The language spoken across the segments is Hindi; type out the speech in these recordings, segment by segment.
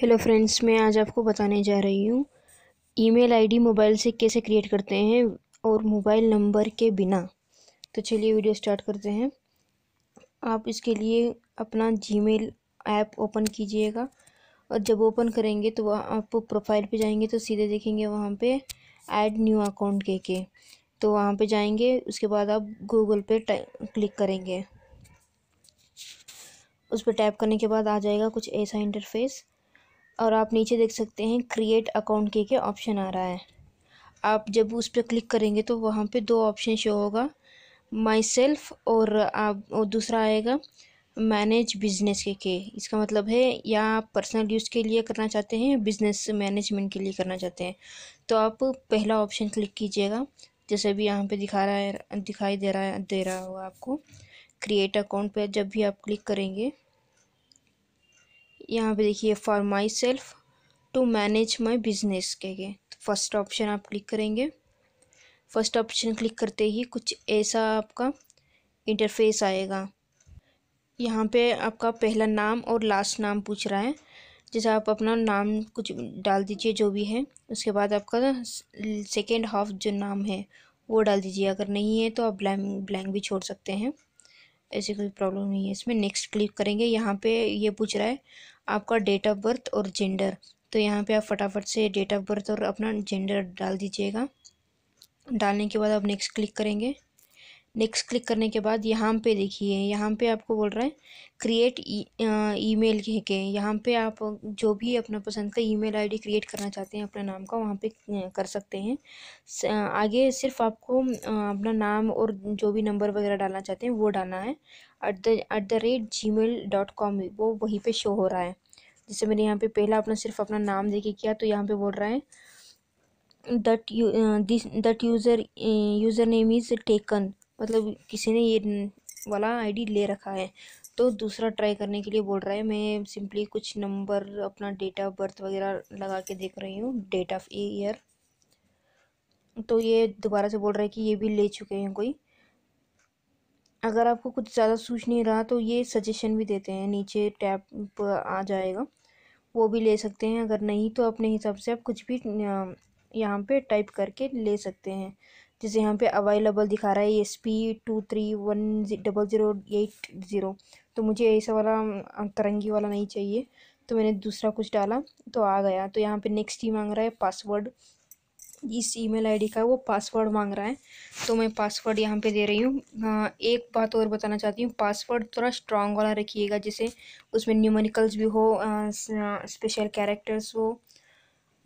हेलो फ्रेंड्स मैं आज आपको बताने जा रही हूँ ईमेल आईडी मोबाइल से कैसे क्रिएट करते हैं और मोबाइल नंबर के बिना तो चलिए वीडियो स्टार्ट करते हैं आप इसके लिए अपना जीमेल ऐप ओपन कीजिएगा और जब ओपन करेंगे तो वह आप प्रोफाइल पे जाएंगे तो सीधे देखेंगे वहाँ पे ऐड न्यू अकाउंट के के तो वहाँ पे जाएंगे उसके बाद आप गूगल पे क्लिक करेंगे उस पर टैप करने के बाद आ जाएगा कुछ ऐसा इंटरफेस और आप नीचे देख सकते हैं क्रिएट अकाउंट के के ऑप्शन आ रहा है आप जब उस पर क्लिक करेंगे तो वहाँ पे दो ऑप्शन शो होगा माई सेल्फ और आप और दूसरा आएगा मैनेज बिजनेस के के इसका मतलब है या आप पर्सनल यूज़ के लिए करना चाहते हैं बिजनेस मैनेजमेंट के लिए करना चाहते हैं तो आप पहला ऑप्शन क्लिक कीजिएगा जैसे भी यहाँ पे दिखा रहा है दिखाई दे रहा है दे रहा होगा आपको क्रिएट अकाउंट पे जब भी आप क्लिक करेंगे यहाँ पे देखिए for myself to manage my business कहेंगे तो फर्स्ट ऑप्शन आप क्लिक करेंगे फर्स्ट ऑप्शन क्लिक करते ही कुछ ऐसा आपका इंटरफेस आएगा यहाँ पे आपका पहला नाम और लास्ट नाम पूछ रहा है जैसे आप अपना नाम कुछ डाल दीजिए जो भी है उसके बाद आपका सेकेंड हाफ जो नाम है वो डाल दीजिए अगर नहीं है तो आप ब्लैंक ब्लैंक भी छोड़ सकते हैं ऐसी कोई प्रॉब्लम नहीं है इसमें नेक्स्ट क्लिक करेंगे यहाँ पे ये पूछ रहा है आपका डेट ऑफ बर्थ और जेंडर तो यहाँ पे आप फटाफट से डेट ऑफ बर्थ और अपना जेंडर डाल दीजिएगा डालने के बाद आप नेक्स्ट क्लिक करेंगे नेक्स्ट क्लिक करने के बाद यहाँ पे देखिए यहाँ पे आपको बोल रहा है क्रिएट ईमेल e, कह के यहाँ पे आप जो भी अपना पसंद का ईमेल आईडी क्रिएट करना चाहते हैं अपने नाम का वहाँ पे कर सकते हैं आगे सिर्फ आपको अपना नाम और जो भी नंबर वगैरह डालना चाहते हैं वो डालना है at the at the rate Gmail dot com वो वहीं पर शो हो रहा है जैसे मैंने यहाँ पर पहला अपना सिर्फ अपना नाम देखे किया तो यहाँ पर बोल रहा है that you this this user user name is taken मतलब किसी ने ये वाला आईडी ले रखा है तो दूसरा ट्राई करने के लिए बोल रहा है मैं सिंपली कुछ नंबर अपना डेट ऑफ बर्थ वगैरह लगा के देख रही हूँ डेट ऑफ ईयर तो ये दोबारा से बोल रहा है कि ये भी ले चुके हैं कोई अगर आपको कुछ ज़्यादा सूझ नहीं रहा तो ये सजेशन भी देते हैं नीचे टैप आ जाएगा वो भी ले सकते हैं अगर नहीं तो अपने हिसाब से आप कुछ भी यहाँ पे टाइप करके ले सकते हैं जैसे यहाँ पे अवेलेबल दिखा रहा है S P two three one double zero eight zero तो मुझे ऐसा वाला तरंगी वाला नहीं चाहिए तो मैंने दूसरा कुछ डाला तो आ गया तो यहाँ पे नेक्स्ट ही मांग रहा है पासवर्ड इस ईमेल आईडी का वो पासवर्ड मांग रहा है तो मैं पासवर्ड यहाँ पे दे रही हूँ एक बात और बताना चाहती हूँ पासवर्ड थोड़ा स्ट्रांग वाला रखिएगा जैसे उसमें न्यूमेरिकल्स भी हो स्पेशल कैरेक्टर्स हो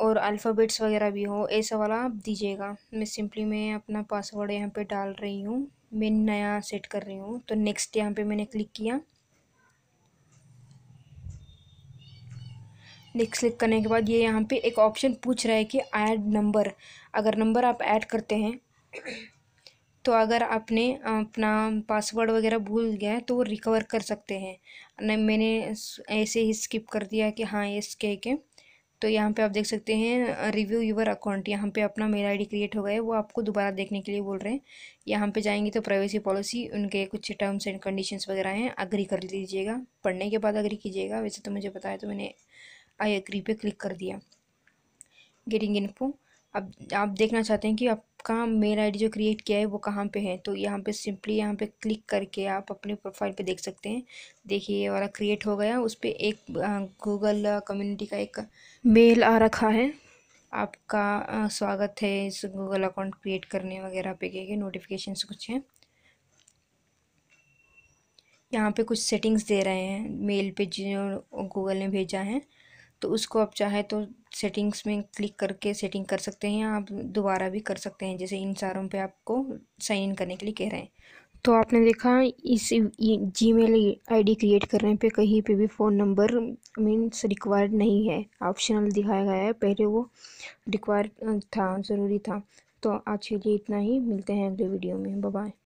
और अल्फ़ाबेट्स वगैरह भी हो ऐसा वाला आप दीजिएगा मैं सिंपली मैं अपना पासवर्ड यहाँ पे डाल रही हूँ मैं नया सेट कर रही हूँ तो नेक्स्ट यहाँ पे मैंने क्लिक किया नेक्स्ट क्लिक करने के बाद ये यहाँ पे एक ऑप्शन पूछ रहा है कि ऐड नंबर अगर नंबर आप ऐड करते हैं तो अगर आपने अपना पासवर्ड वगैरह भूल गया है तो वो रिकवर कर सकते हैं मैंने ऐसे ही स्किप कर दिया कि हाँ ये स्के के तो यहाँ पे आप देख सकते हैं रिव्यू यूवर अकाउंट यहाँ पे अपना मेल आईडी क्रिएट हो गया है वो आपको दोबारा देखने के लिए बोल रहे हैं यहाँ पे जाएंगे तो प्राइवेसी पॉलिसी उनके कुछ टर्म्स एंड कंडीशंस वगैरह हैं अग्री कर लीजिएगा पढ़ने के बाद अग्री कीजिएगा वैसे तो मुझे पता है तो मैंने आई अग्री पे क्लिक कर दिया गेटिंग इनफो अब आप देखना चाहते हैं कि आप आपका मेल आईडी जो क्रिएट किया है वो कहाँ पे है तो यहाँ पे सिंपली यहाँ पे क्लिक करके आप अपने प्रोफाइल पे देख सकते हैं देखिए ये वाला क्रिएट हो गया उस पर एक गूगल कम्युनिटी का एक मेल आ रखा है आपका स्वागत है इस गूगल अकाउंट क्रिएट करने वगैरह पे के नोटिफिकेशन कुछ हैं यहाँ पे कुछ सेटिंग्स दे रहे हैं मेल पे जो गूगल ने भेजा है तो उसको आप चाहे तो सेटिंग्स में क्लिक करके सेटिंग कर सकते हैं आप दोबारा भी कर सकते हैं जैसे इन सारों पे आपको साइन इन करने के लिए कह रहे हैं तो आपने देखा इस जी मेल आई क्रिएट करने पे कहीं पे भी फ़ोन नंबर मीन्स रिक्वायर्ड नहीं है ऑप्शनल दिखाया गया है पहले वो रिक्वायर्ड था ज़रूरी था तो आज के लिए इतना ही मिलते हैं अगले वीडियो में बाय